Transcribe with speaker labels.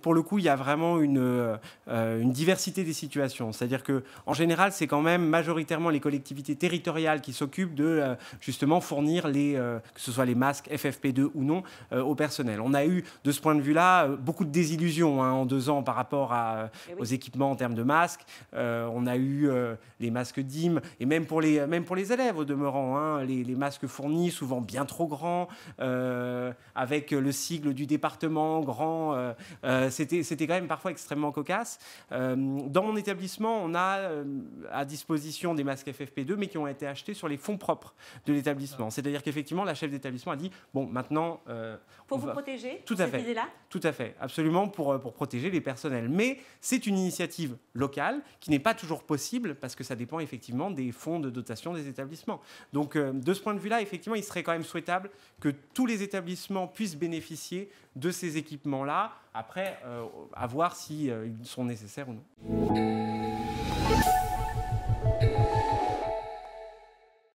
Speaker 1: Pour le coup, il y a vraiment une, euh, une diversité des situations. C'est-à-dire que, en général, c'est quand même majoritairement les collectivités territoriales qui s'occupent de euh, justement fournir les, euh, que ce soit les masques FFP2 ou non, au personnel. On a eu, de ce point de vue-là, beaucoup de désillusions hein, en deux ans par rapport à, eh aux équipements en termes de masques. on a eu les masques DIM et même pour les, même pour les élèves au demeurant, hein. les, les, masques fournis souvent bien trop grands. Euh, avec euh, le sigle du département grand. Euh, c'était quand même parfois extrêmement cocasse. dans mon établissement, on a à disposition des masques FFP2, mais qui ont été achetés sur les fonds propres de l'établissement. C'est-à-dire qu'effectivement, la chef d'établissement a dit bon, maintenant. pour vous protéger Tout à fait. là Tout à fait, absolument, pour, pour protéger les personnels. Mais c'est une initiative locale qui n'est pas toujours possible parce que ça dépend effectivement des fonds de dotation des établissements. Donc, de ce point de vue-là, effectivement, il serait quand même souhaitable que tous les établissements puissent bénéficier de ces équipements-là. Après, euh, à voir s'ils si, euh, ils sont nécessaires ou non.